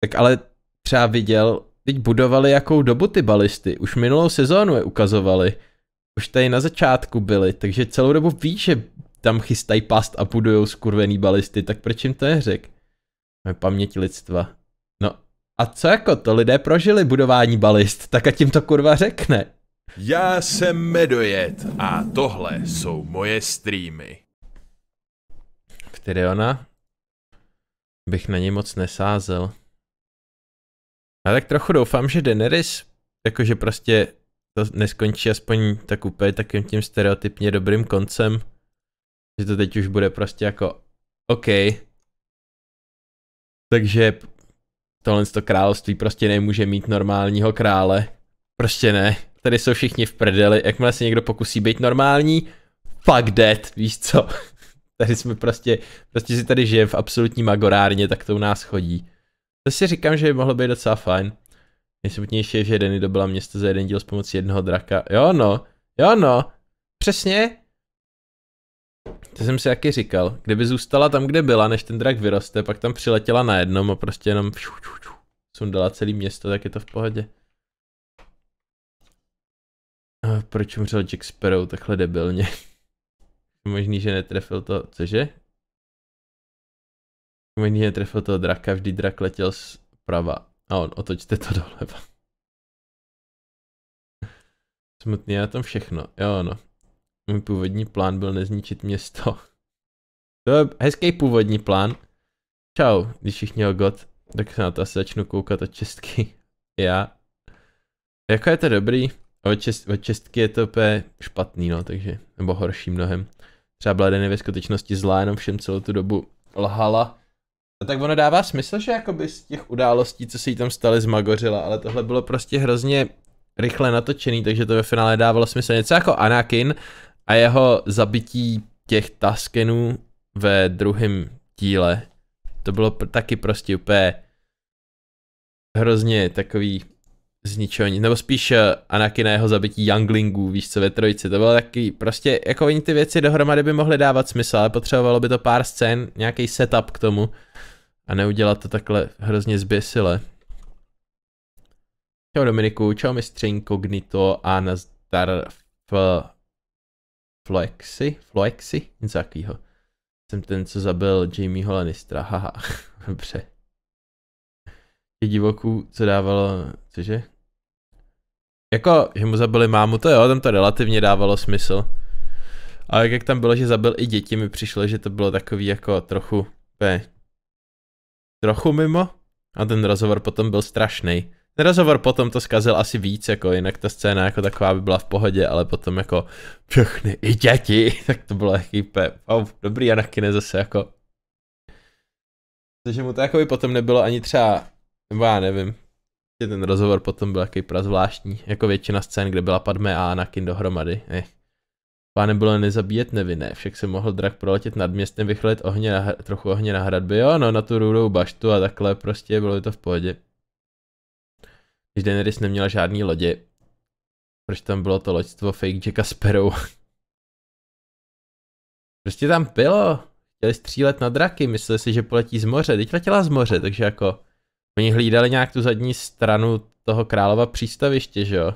Tak ale třeba viděl, teď budovali jakou dobu ty balisty, už minulou sezónu je ukazovali, už tady na začátku byli, takže celou dobu víš, že tam chystají past a budujou skurvený balisty, tak proč jim to neřek? Moje paměť lidstva. No a co jako to, lidé prožili budování balist, tak a tím to kurva řekne. Já jsem Medojet a tohle jsou moje streamy. ona? Bych na ně moc nesázel. A tak trochu doufám, že Daenerys, jakože prostě to neskončí aspoň tak úplně takým tím stereotypně dobrým koncem, že to teď už bude prostě jako OK. Takže tohle to království prostě nemůže mít normálního krále. Prostě ne. Tady jsou všichni v prdeli. Jakmile se někdo pokusí být normální, fuck dead, víš co? Tady jsme prostě, prostě si tady žijeme v absolutní magorárně, tak to u nás chodí. To si říkám, že by mohlo být docela fajn. Nejsmutnější je, že jeden dobila město za jeden díl s pomocí jednoho draka. Jo no, jo no, přesně. To jsem si taky říkal. Kdyby zůstala tam, kde byla, než ten drak vyroste, pak tam přiletěla na jednom a prostě jenom šu, šu, šu, sundala celé město, tak je to v pohodě. A proč umřel Jack Sparrow takhle debilně? Možný, že netrefil to, cože? Mimo jiného trefil toho draka, vždy drak letěl zprava a on otočte to doleva. Smutný je na tom všechno, jo no. Můj původní plán byl nezničit město. To je hezký původní plán. Čau, když všichni ho god, tak se na to asi začnu koukat od čestky. Já. Jako je to dobrý, od, čest, od čestky je to úplně špatný no, takže, nebo horší mnohem. Třeba byla ve skutečnosti zlá jenom všem celou tu dobu lhala No tak ono dává smysl, že jakoby z těch událostí, co se jí tam staly, zmagořila, ale tohle bylo prostě hrozně rychle natočený, takže to ve finále dávalo smysl. Něco jako Anakin a jeho zabití těch Taskenů ve druhém díle. To bylo pr- taky prostě úplně hrozně takový zničení, nebo spíš eh, Anakin jeho zabití Younglingů, víš co, ve trojici, to bylo taky, prostě, jako oni ty věci dohromady by mohly dávat smysl, ale potřebovalo by to pár scén, nějaký setup k tomu a neudělat to takhle hrozně zběsile. Čau Dominiku, čau mistři Cognito a nazdar v Floexi, Floexi, Nic takového. Jsem ten, co zabil Jamie Lannistera, haha, dobře. divoků, co dávalo, cože? Jako, že mu zabili mámu, to jo, tam to relativně dávalo smysl. Ale jak tam bylo, že zabil i děti, mi přišlo, že to bylo takový jako trochu, ne, trochu mimo. A ten rozhovor potom byl strašný. Ten rozhovor potom to zkazil asi víc, jako jinak ta scéna jako taková by byla v pohodě, ale potom jako všechny i děti, tak to bylo jaký pe, oh, dobrý Anakine zase jako. Takže mu to jako by potom nebylo ani třeba, nebo já nevím, ten rozhovor potom byl takový prazvláštní, jako většina scén, kde byla Padme a Anakin dohromady. Eh. Pánem bylo nezabíjet nevinné, však se mohl drak proletět nad městem, vychlet ohně na, trochu ohně na hradby, jo, no na tu růdou baštu a takhle, prostě bylo by to v pohodě. Když Daenerys neměla žádný lodě, proč tam bylo to loďstvo fake Jacka Perou? prostě tam bylo, chtěli střílet na draky, mysleli si, že poletí z moře, teď letěla z moře, takže jako Oni hlídali nějak tu zadní stranu toho králova přístaviště, že jo?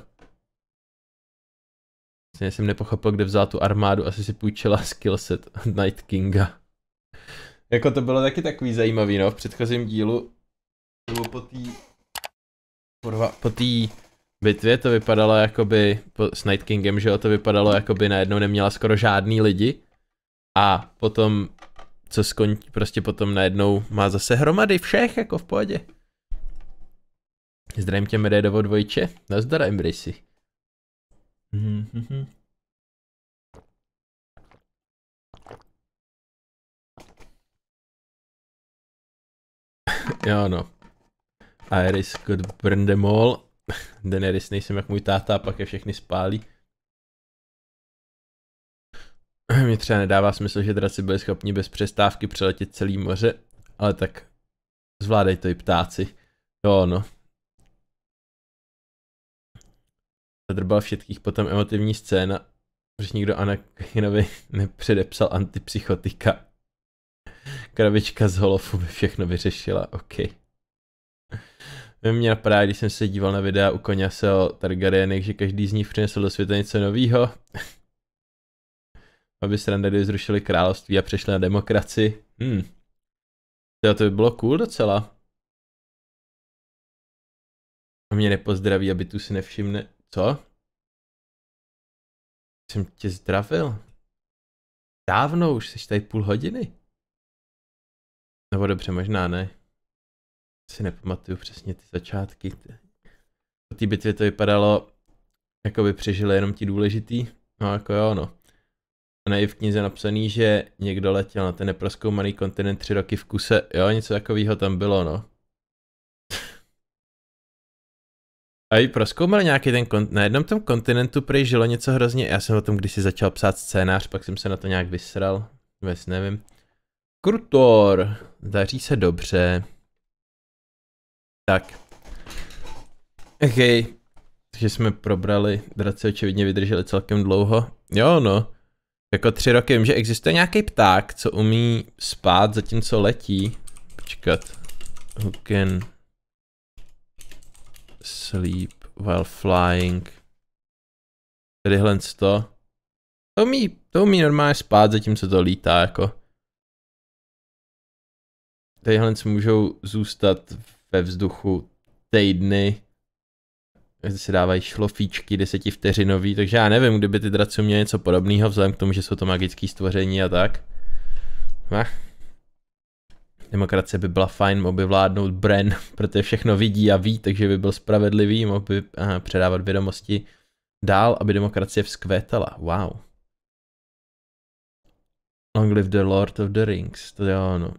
Vlastně jsem nepochopil, kde vzal tu armádu, asi si půjčila skillset Night Kinga. jako to bylo taky takový zajímavý, no, v předchozím dílu, nebo po tý... Porva, po tý bitvě to vypadalo jakoby, po, s Night Kingem, že jo, to vypadalo jakoby najednou neměla skoro žádný lidi a potom, co skončí, prostě potom najednou má zase hromady všech, jako v pohodě. Zdravím tě, Medvedovo dvojče. Nazdar, Embracey. mm mm-hmm. jo, no. Iris could burn them all. Daenerys nejsem jak můj táta a pak je všechny spálí. Mně třeba nedává smysl, že draci byli schopni bez přestávky přeletět celý moře, ale tak zvládají to i ptáci. Jo, no, zadrbal všetkých potom emotivní scéna, protože nikdo Anakinovi nepředepsal antipsychotika. Krabička z holofu by všechno vyřešila, ok. Mě napadá, když jsem se díval na videa u koně se o Targaryenech, že každý z nich přinesl do světa něco novýho. Aby se randady zrušili království a přešli na demokracii. Hmm. To, to by bylo cool docela. A mě nepozdraví, aby tu si nevšimne. Co? Jsem tě zdravil. Dávno už, jsi tady půl hodiny. Nebo dobře, možná ne. Si nepamatuju přesně ty začátky. Po té bitvě to vypadalo, jako by přežili jenom ti důležitý. No jako jo, no. Ono je v knize napsaný, že někdo letěl na ten neproskoumaný kontinent tři roky v kuse. Jo, něco takového tam bylo, no. A i proskoumal nějaký ten kon- na jednom tom kontinentu prej žilo něco hrozně, já jsem o tom kdysi začal psát scénář, pak jsem se na to nějak vysral, vůbec nevím. Krutor, daří se dobře. Tak. OK. Takže jsme probrali, draci očividně vydrželi celkem dlouho. Jo no. Jako tři roky, vím, že existuje nějaký pták, co umí spát zatímco letí. Počkat. Who can sleep while flying. Tadyhle to. To umí, to umí normálně spát, zatímco to lítá, jako. Tadyhle můžou zůstat ve vzduchu týdny. Kde se dávají šlofíčky desetivteřinový, takže já nevím, kdyby ty draci měly něco podobného, vzhledem k tomu, že jsou to magické stvoření a tak. Ach, demokracie by byla fajn, mohl by vládnout Bren, protože všechno vidí a ví, takže by byl spravedlivý, mohl by uh, eh, předávat vědomosti dál, aby demokracie vzkvétala. Wow. Long live the Lord of the Rings, to jo, no.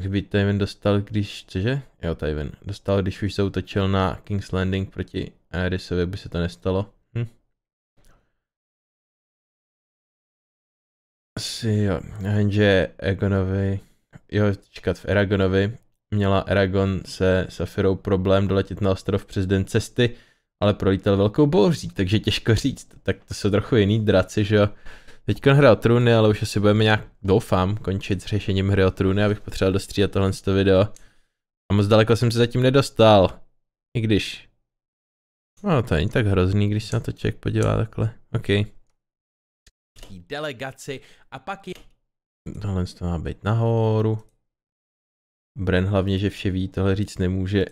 Kdyby Tywin dostal, když, cože? Jo, Tywin. Dostal, když už zautočil na King's Landing proti Aerisovi, by se to nestalo. Hm. Asi Si jo, jenže Egonovi jo, čekat v Eragonovi, měla Eragon se Safirou problém doletět na ostrov přes den cesty, ale prolítal velkou bouří, takže těžko říct. Tak to jsou trochu jiný draci, že jo. Teďkon hra o trůny, ale už asi budeme nějak, doufám, končit s řešením hry o trůny, abych potřeboval dostříhat tohle to video. A moc daleko jsem se zatím nedostal. I když. No, to není tak hrozný, když se na to člověk podívá takhle. OK. Delegaci a pak je... Tohle to má být nahoru. Bren hlavně, že vše ví, tohle říct nemůže,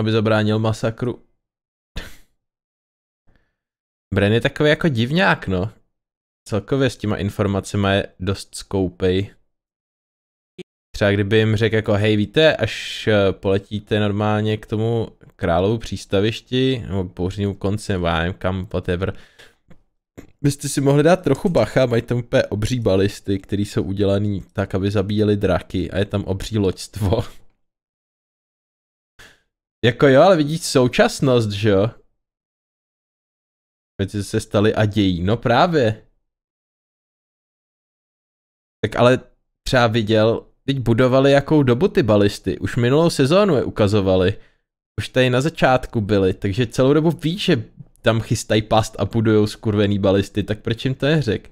aby zabránil masakru. Bren je takový jako divňák, no. Celkově s těma informacemi je dost skoupej. Třeba kdyby jim řekl jako, hej víte, až eh, poletíte normálně k tomu královu přístavišti, nebo bouřnímu konci, nebo já nevím kam, whatever, byste si mohli dát trochu bacha, mají tam úplně obří balisty, které jsou udělané tak, aby zabíjeli draky a je tam obří loďstvo. jako jo, ale vidíš současnost, že jo? Věci se staly a dějí, no právě. Tak ale třeba viděl, teď budovali jakou dobu ty balisty, už minulou sezónu je ukazovali. Už tady na začátku byli, takže celou dobu víš, že tam chystají past a budujou skurvený balisty, tak proč jim to je řek?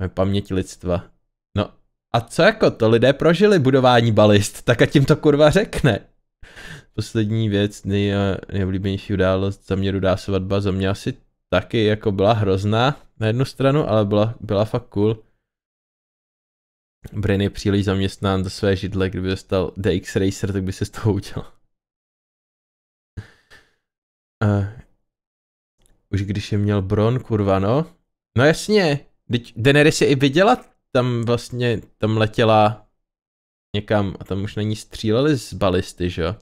Moje paměť lidstva. No a co jako to lidé prožili budování balist, tak a tím to kurva řekne. Poslední věc, nej, nejoblíbenější událost, za mě rudá svatba, za mě asi taky jako byla hrozná na jednu stranu, ale byla, byla fakt cool. Brain je příliš zaměstnán do své židle, kdyby dostal DX Racer, tak by se z toho udělal. Eh, už když je měl Bron, kurva, no. No jasně, teď Daenerys je i viděla, tam vlastně, tam letěla někam a tam už na ní stříleli z balisty, že jo.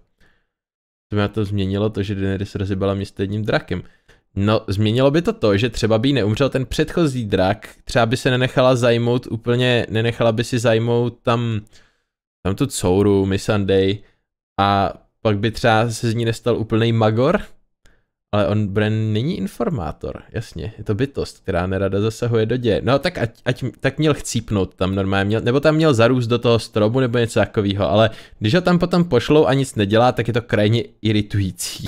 To mě to změnilo to, že Daenerys rozjebala město jedním drakem. No, změnilo by to to, že třeba by neumřel ten předchozí drak, třeba by se nenechala zajmout úplně, nenechala by si zajmout tam, tam tu couru, Missandei, a pak by třeba se z ní nestal úplný magor, ale on Bren není informátor, jasně, je to bytost, která nerada zasahuje do děje. No tak ať, ať tak měl chcípnout tam normálně, měl, nebo tam měl zarůst do toho strobu nebo něco takového, ale když ho tam potom pošlou a nic nedělá, tak je to krajně iritující.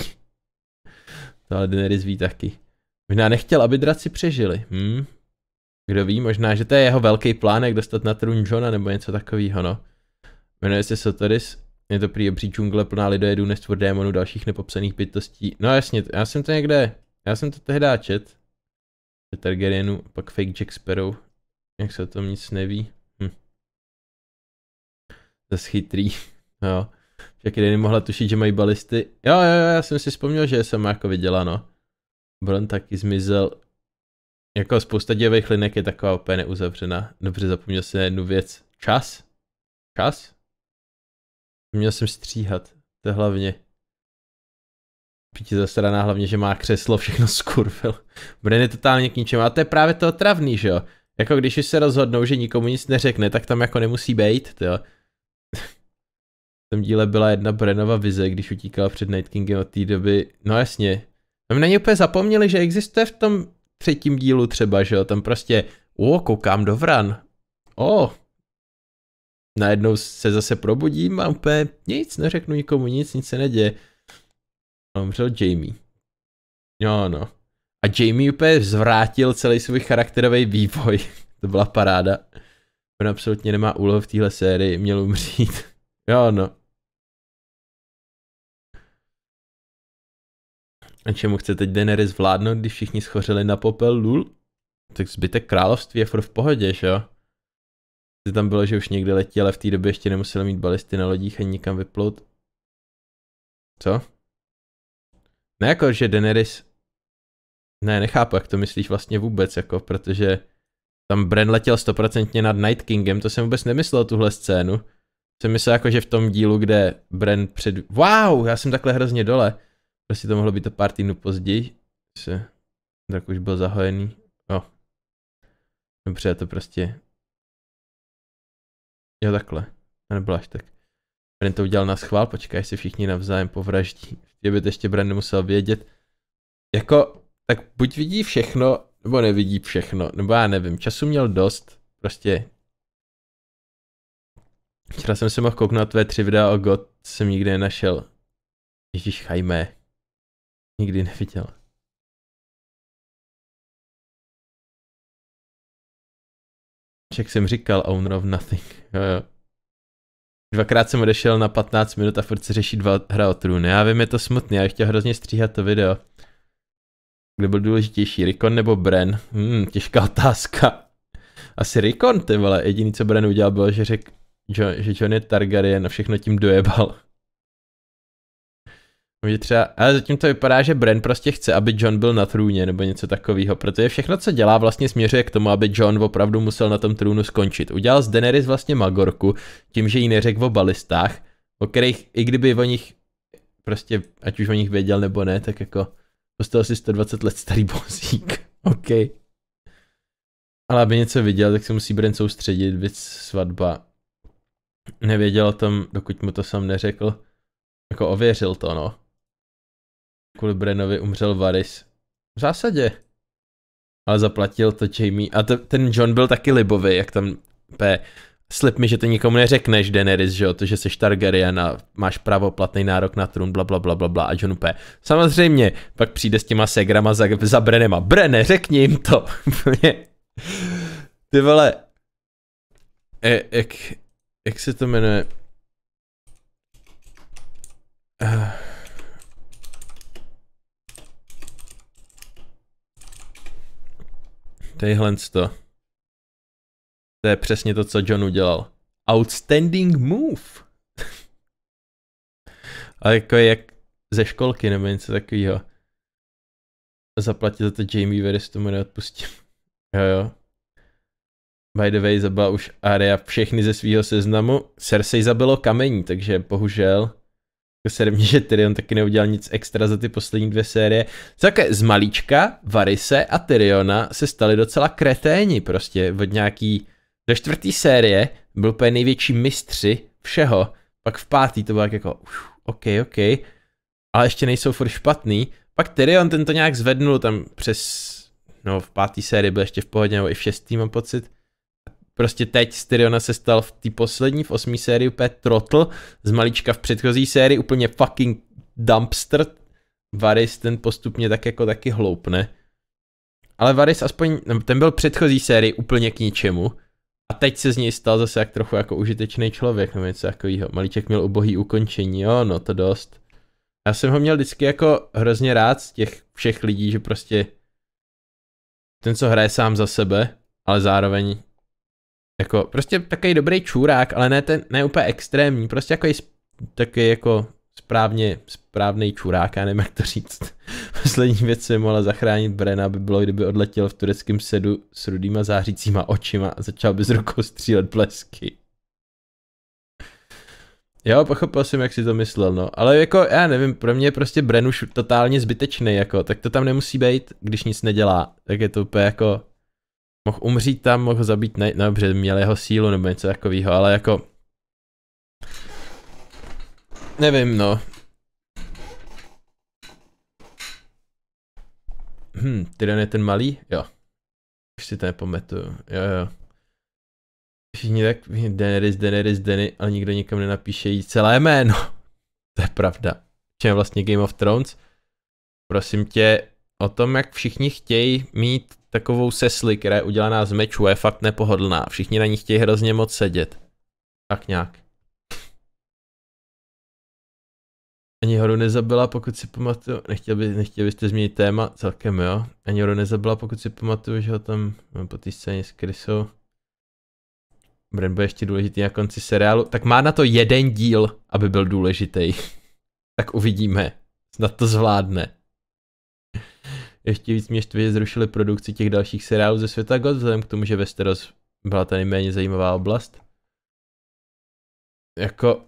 to ale Daenerys ví taky. Možná nechtěl, aby draci přežili, hm? Kdo ví, možná, že to je jeho velký plánek dostat na trůn Johna nebo něco takového, no. Jmenuje se Sotoris je to prý obří džungle plná lidojedů, nestvor démonů, dalších nepopsaných bytostí. No jasně, já jsem to někde, já jsem to tehdy čet. Targaryenu, pak fake Jack Sparrow. Jak se o tom nic neví. Hm. Zas chytrý. jo. Však jeden mohla tušit, že mají balisty. Jo, jo, jo, já jsem si vzpomněl, že jsem jako viděla, no. Bron taky zmizel. Jako spousta děvejch linek je taková úplně neuzavřená. Dobře, zapomněl jsem jednu věc. Čas? Čas? Měl jsem stříhat, to je hlavně. Pítě zasraná hlavně, že má křeslo, všechno skurvil. Bude je totálně k ničemu a to je právě to travný, že jo? Jako když už se rozhodnou, že nikomu nic neřekne, tak tam jako nemusí být, jo? v tom díle byla jedna Brenova vize, když utíkala před Night Kingem od té doby. No jasně. Tam na ně úplně zapomněli, že existuje v tom třetím dílu třeba, že jo? Tam prostě, o, koukám do vran. O, najednou se zase probudím a úplně nic, neřeknu nikomu nic, nic se neděje. A umřel Jamie. Jo, no, no. A Jamie úplně zvrátil celý svůj charakterový vývoj. to byla paráda. On absolutně nemá úlohu v téhle sérii, měl umřít. jo, no. A čemu chce teď Daenerys vládnout, když všichni schořeli na popel lul? Tak zbytek království je furt v pohodě, že jo? Ty tam bylo, že už někde letí, ale v té době ještě nemuseli mít balisty na lodích ani nikam vyplout. Co? Ne jako, že Daenerys... Ne, nechápu, jak to myslíš vlastně vůbec, jako, protože tam Bren letěl stoprocentně nad Night Kingem, to jsem vůbec nemyslel tuhle scénu. Jsem myslel jako, že v tom dílu, kde Bren před... Wow, já jsem takhle hrozně dole. Prostě to mohlo být to pár týdnů později. Se... Tak už byl zahojený. No. Dobře, to prostě takhle. To nebyl až tak. Brand to udělal na schvál, počkej, si všichni navzájem povraždí. Kdyby to ještě Brand nemusel vědět. Jako, tak buď vidí všechno, nebo nevidí všechno, nebo já nevím, času měl dost, prostě. Včera jsem se mohl kouknout tvé tři videa o God, jsem nikdy nenašel. Ježíš, chajme. Nikdy neviděl. Jak jsem říkal, owner of nothing. Jo, jo. Dvakrát jsem odešel na 15 minut a furt se řeší dva hra o trůny. Já vím, je to smutný, já chtěl hrozně stříhat to video. Kdo byl důležitější, Rikon nebo Bren? Hmm, těžká otázka. Asi Rikon, ty vole. Jediný, co Bren udělal, bylo, že řekl, že John je Targaryen a všechno tím dojebal. Může třeba, ale zatím to vypadá, že Bran prostě chce, aby John byl na trůně nebo něco takového, protože všechno, co dělá, vlastně směřuje k tomu, aby John opravdu musel na tom trůnu skončit. Udělal z Daenerys vlastně Magorku, tím, že jí neřekl o balistách, o kterých, i kdyby o nich prostě, ať už o nich věděl nebo ne, tak jako dostal si 120 let starý bozík. OK. Ale aby něco viděl, tak se musí Bran soustředit, věc svatba. Nevěděl o tom, dokud mu to sám neřekl. Jako ověřil to, no kvůli Brenovi umřel Varys. V zásadě. Ale zaplatil to Jamie. A to, ten John byl taky libový, jak tam P. Slip mi, že to nikomu neřekneš, Daenerys, že jo, to, že jsi Targaryen a máš pravoplatný nárok na trůn, bla, bla, bla, bla, bla a John P. Samozřejmě, pak přijde s těma segrama za, za Brenema. Brene, řekni jim to. Ty vole, e, jak, jak se to jmenuje? Uh. Tyhle to. To je přesně to, co John udělal. Outstanding move. A jako jak ze školky nebo něco takového. Zaplatit za to Jamie Veris, tomu neodpustím. Jo jo. By the way, zabila už Arya všechny ze svého seznamu. Cersei zabilo kamení, takže bohužel jako se mě, že Tyrion taky neudělal nic extra za ty poslední dvě série. Také z malíčka, Varise a Tyriona se stali docela kreténi prostě od nějaký, do čtvrtý série byl úplně největší mistři všeho, pak v pátý to bylo jak jako, uf, ok, ok, ale ještě nejsou furt špatný, pak Tyrion tento nějak zvednul tam přes, no v pátý sérii byl ještě v pohodě, nebo i v šestý mám pocit, Prostě teď Styriona se stal v té poslední, v osmý sérii úplně trotl, z malička v předchozí sérii úplně fucking dumpster. Varys ten postupně tak jako taky hloupne. Ale Varys aspoň, no, ten byl předchozí sérii úplně k ničemu. A teď se z něj stal zase jak trochu jako užitečný člověk, nebo něco takového. Malíček měl ubohý ukončení, jo, no to dost. Já jsem ho měl vždycky jako hrozně rád z těch všech lidí, že prostě ten, co hraje sám za sebe, ale zároveň jako prostě takový dobrý čůrák, ale ne, ten, ne úplně extrémní, prostě jako taky jako správně, správný čurák, já nevím jak to říct. Poslední věc co mohla zachránit Brena, by bylo, kdyby odletěl v tureckém sedu s rudýma zářícíma očima a začal by z rukou střílet blesky. Jo, pochopil jsem, jak si to myslel, no. Ale jako, já nevím, pro mě je prostě Bren už totálně zbytečný, jako, tak to tam nemusí být, když nic nedělá. Tak je to úplně jako, mohl umřít tam, mohl zabít, ne, dobře, měl jeho sílu nebo něco takového, ale jako... Nevím, no. Hm, Tyrion je ten malý? Jo. Už si to nepamatuju, jo jo. Všichni tak, Daenerys, Daenerys, Deny, ale nikdo nikam nenapíše jí celé jméno. to je pravda. Čem vlastně Game of Thrones? Prosím tě, o tom, jak všichni chtějí mít takovou sesli, která je udělaná z mečů je fakt nepohodlná. Všichni na ní chtějí hrozně moc sedět. Tak nějak. Ani horu nezabila, pokud si pamatuju, nechtěl, by, nechtěl byste změnit téma, celkem jo. Ani horu nezabila, pokud si pamatuju, že ho tam po té scéně s Krysou. Brand bude ještě důležitý na konci seriálu, tak má na to jeden díl, aby byl důležitý. tak uvidíme, snad to zvládne. Ještě víc mě štvě zrušili produkci těch dalších seriálů ze světa God, vzhledem k tomu, že Westeros byla ta méně zajímavá oblast. Jako...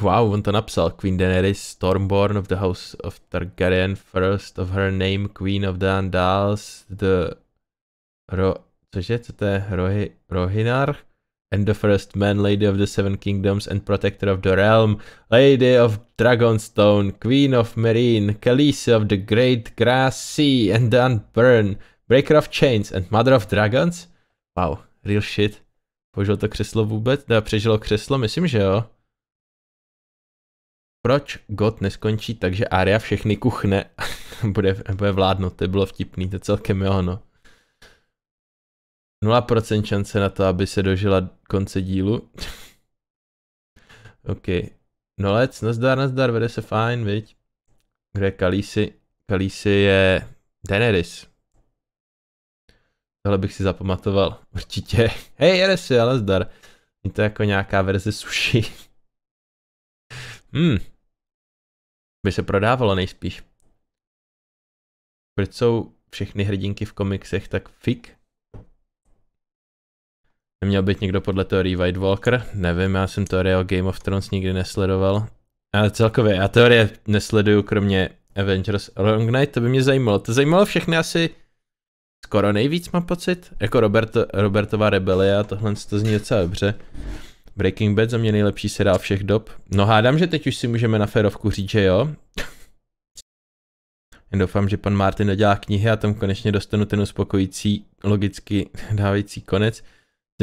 Wow, on to napsal. Queen Daenerys, Stormborn of the House of Targaryen, first of her name, Queen of the Andals, the... Ro... Cože, co to je? Rohi... Rohinarch? and the first man, Lady of the Seven Kingdoms and Protector of the Realm, Lady of Dragonstone, Queen of Marine, Khaleesi of the Great Grass Sea and the Unburn, Breaker of Chains and Mother of Dragons? Wow, real shit. Požilo to křeslo vůbec? Ne, přežilo křeslo? Myslím, že jo. Proč God neskončí tak, že Arya všechny kuchne bude, bude vládnout? To bylo vtipný, to celkem jo, no. 0% šance na to, aby se dožila konce dílu. OK. No lec, nazdar, nazdar, vede se fajn, viď? Kde je Kalisi? Kalisi je Daenerys. Tohle bych si zapamatoval, určitě. Hej, si? ale zdar. Je to jako nějaká verze sushi. Hmm. By se prodávalo nejspíš. Proč jsou všechny hrdinky v komiksech tak fik? Neměl být někdo podle teorie White Walker? Nevím, já jsem teorie o Game of Thrones nikdy nesledoval. Ale celkově, já teorie nesleduju kromě Avengers Long Night, to by mě zajímalo. To zajímalo všechny asi skoro nejvíc, mám pocit. Jako Roberto, Robertová rebelia, a tohle to zní docela dobře. Breaking Bad za mě nejlepší seriál všech dob. No hádám, že teď už si můžeme na ferovku říct, že jo. Jen doufám, že pan Martin dodělá knihy a tam konečně dostanu ten uspokojící, logicky dávající konec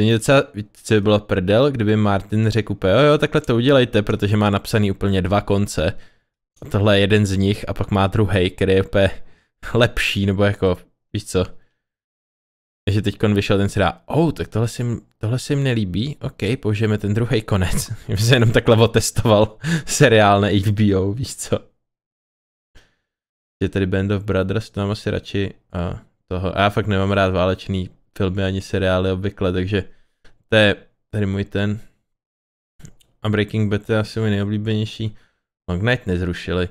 mě docela, víte, co by bylo prdel, kdyby Martin řekl úplně, jo, jo, takhle to udělejte, protože má napsaný úplně dva konce. A tohle je jeden z nich a pak má druhý, který je úplně lepší, nebo jako, víš co. Takže teď kon vyšel ten si dá, oh, tak tohle si, tohle si jim nelíbí, ok, použijeme ten druhý konec. Já jsem jenom takhle otestoval seriál na HBO, víš co. Je tady Band of Brothers, to mám asi radši uh, toho. A já fakt nemám rád válečný filmy ani seriály obvykle, takže to je tady můj ten. A Breaking Bad je asi můj nejoblíbenější. Magnet nezrušili.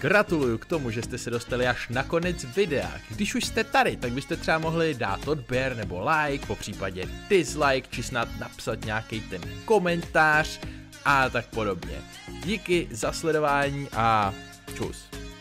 Gratuluju k tomu, že jste se dostali až na konec videa. Když už jste tady, tak byste třeba mohli dát odběr nebo like, po případě dislike, či snad napsat nějaký ten komentář a tak podobně. Díky za sledování a čus.